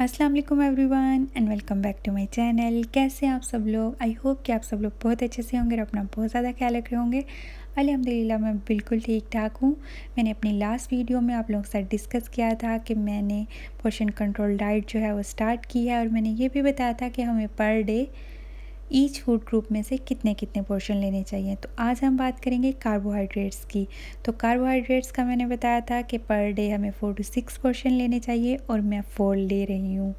Aslam everyone and welcome back to my channel कैसे आप सब लोग आई होप कि आप सब लोग बहुत अच्छे से होंगे और अपना बहुत ज़्यादा ख्याल रख रहे होंगे अलहमदिल्ला मैं बिल्कुल ठीक ठाक हूँ मैंने अपनी लास्ट वीडियो में आप लोगों के साथ डिस्कस किया था कि मैंने पोर्शन कंट्रोल डाइट जो है वो स्टार्ट की है और मैंने ये भी बताया था कि हमें per day each food group में से कितने कितने पोर्शन लेने चाहिए तो आज हम बात करेंगे कार्बोहाइड्रेट्स की तो कार्बोहाइड्रेट्स का मैंने बताया था कि पर डे हमें फ़ोर टू सिक्स पोर्शन लेने चाहिए और मैं फ़ोर ले रही हूँ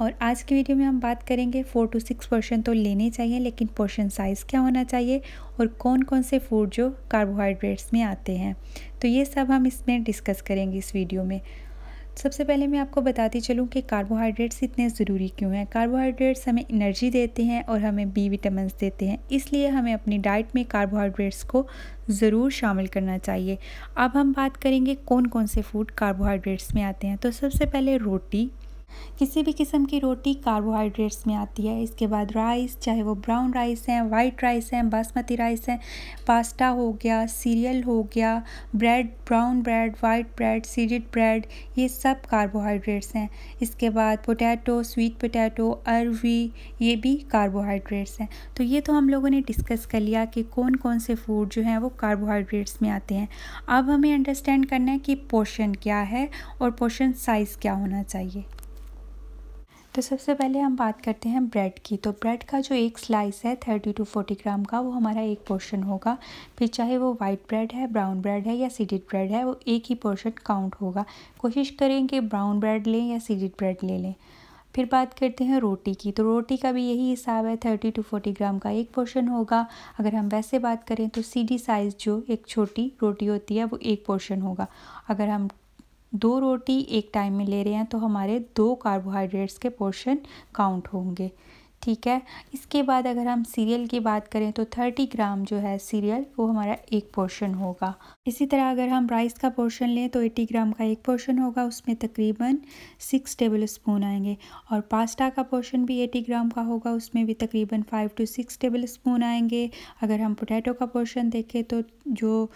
और आज की वीडियो में हम बात करेंगे फ़ोर टू सिक्स पोर्शन तो लेने चाहिए लेकिन पोर्शन साइज़ क्या होना चाहिए और कौन कौन से फूड जो कार्बोहाइड्रेट्स में आते हैं तो ये सब हम इसमें डिस्कस करेंगे इस वीडियो में सबसे पहले मैं आपको बताती चलूँ कि कार्बोहाइड्रेट्स इतने ज़रूरी क्यों हैं कार्बोहाइड्रेट्स हमें एनर्जी देते हैं और हमें बी विटामिन देते हैं इसलिए हमें अपनी डाइट में कार्बोहाइड्रेट्स को ज़रूर शामिल करना चाहिए अब हम बात करेंगे कौन कौन से फूड कार्बोहाइड्रेट्स में आते हैं तो सबसे पहले रोटी किसी भी किस्म की रोटी कार्बोहाइड्रेट्स में आती है इसके बाद राइस चाहे वो ब्राउन राइस हैं वाइट राइस हैं बासमती राइस हैं पास्ता हो गया सीरियल हो गया bread brown bread white bread seeded bread ये सब कार्बोहाइड्रेट्स हैं इसके बाद पोटैटो स्वीट पोटैटो अरवी ये भी कार्बोहाइड्रेट्स हैं तो ये तो हम लोगों ने डिस्कस कर लिया कि कौन कौन से फूड जो हैं वो कार्बोहाइड्रेट्स में आते हैं अब हमें अंडरस्टैंड करना है कि पोशन क्या है और पोशन साइज़ क्या होना चाहिए तो सबसे पहले हम बात करते हैं ब्रेड की तो ब्रेड का जो एक स्लाइस है थर्टी टू फोर्टी ग्राम का वो हमारा एक पोर्शन होगा फिर चाहे वो वाइट ब्रेड है ब्राउन ब्रेड है या सीडेड ब्रेड है वो एक ही पोर्शन काउंट होगा कोशिश करें कि ब्राउन ब्रेड लें या सीडेड ब्रेड ले लें फिर बात करते हैं रोटी की तो रोटी का भी यही हिसाब है थर्टी टू फोर्टी ग्राम का एक पोर्शन होगा अगर हम वैसे बात करें तो सीडी साइज़ जो एक छोटी रोटी होती है वो एक पोर्शन होगा अगर हम दो रोटी एक टाइम में ले रहे हैं तो हमारे दो कार्बोहाइड्रेट्स के पोर्शन काउंट होंगे ठीक है इसके बाद अगर हम सीरियल की बात करें तो थर्टी ग्राम जो है सीरियल वो हमारा एक पोर्शन होगा इसी तरह अगर हम राइस का पोर्शन लें तो एट्टी ग्राम का एक पोर्शन होगा उसमें तकरीबन सिक्स टेबल स्पून आएंगे और पास्ता का पोर्शन भी एटी ग्राम का होगा उसमें भी तकरीबन five to six tablespoon आएंगे अगर हम पोटैटो का पोर्शन देखें तो जो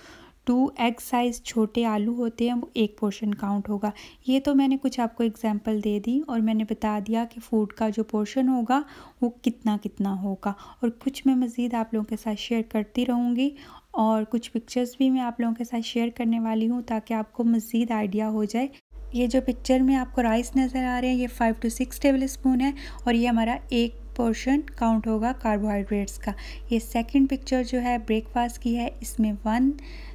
टू एग साइज़ छोटे आलू होते हैं वो एक पोर्शन काउंट होगा ये तो मैंने कुछ आपको एग्जांपल दे दी और मैंने बता दिया कि फूड का जो पोर्शन होगा वो कितना कितना होगा और कुछ मैं मज़ीद आप लोगों के साथ शेयर करती रहूँगी और कुछ पिक्चर्स भी मैं आप लोगों के साथ शेयर करने वाली हूँ ताकि आपको मज़ीद आइडिया हो जाए ये जो पिक्चर में आपको राइस नज़र आ रहे हैं ये five to six tablespoon है और ये हमारा एक पोर्शन काउंट होगा कार्बोहाइड्रेट्स का ये सेकंड पिक्चर जो है ब्रेकफास्ट की है इसमें वन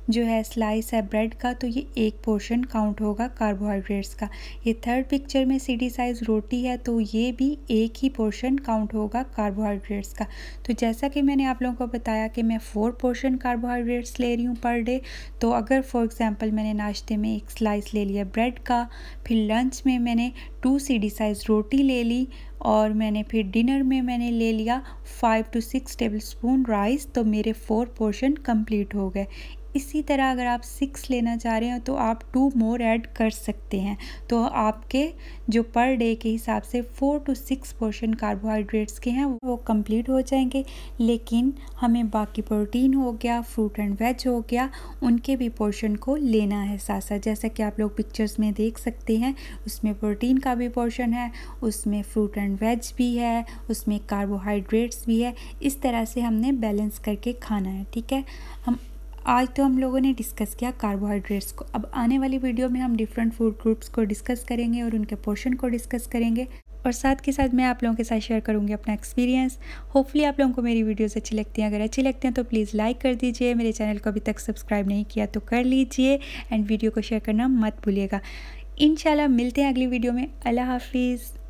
जो है स्लाइस है ब्रेड का तो ये एक पोर्शन काउंट होगा कार्बोहाइड्रेट्स का ये थर्ड पिक्चर में सिटी साइज़ रोटी है तो ये भी एक ही पोर्शन काउंट होगा कार्बोहाइड्रेट्स का तो जैसा कि मैंने आप लोगों को बताया कि मैं फ़ोर पोर्शन कार्बोहाइड्रेट्स ले रही हूँ पर डे तो अगर फॉर एग्ज़ाम्पल मैंने नाश्ते में एक स्लाइस ले लिया ब्रेड का फिर लंच में मैंने टू सी साइज़ रोटी ले ली और मैंने फिर डिनर में मैंने ले लिया five to six tablespoon rice तो मेरे फोर पोर्शन कंप्लीट हो गए इसी तरह अगर आप सिक्स लेना चाह रहे हो तो आप टू मोर ऐड कर सकते हैं तो आपके जो पर डे के हिसाब से four to six portion carbohydrates के हैं वो कंप्लीट हो जाएंगे लेकिन हमें बाकी प्रोटीन हो गया फ्रूट एंड वेज हो गया उनके भी पोर्शन को लेना है साथ साथ जैसा कि आप लोग पिक्चर्स में देख सकते हैं उसमें प्रोटीन का भी पोर्शन है उसमें फ्रूट एंड वेज भी है उसमें कार्बोहाइड्रेट्स भी है इस तरह से हमने बैलेंस करके खाना है ठीक है हम आज तो हम लोगों ने डिस्कस किया कार्बोहाइड्रेट्स को अब आने वाली वीडियो में हम डिफरेंट फूड ग्रुप्स को डिस्कस करेंगे और उनके पोर्शन को डिस्कस करेंगे और साथ के साथ मैं आप लोगों के साथ शेयर करूँगी अपना एक्सपीरियंस होपफुली आप लोगों को मेरी वीडियोस अच्छी लगती हैं अगर अच्छी लगती हैं तो प्लीज़ लाइक कर दीजिए मेरे चैनल को अभी तक सब्सक्राइब नहीं किया तो कर लीजिए एंड वीडियो को शेयर करना मत भूलिएगा इन मिलते हैं अगली वीडियो में अल्लाह हाफिज़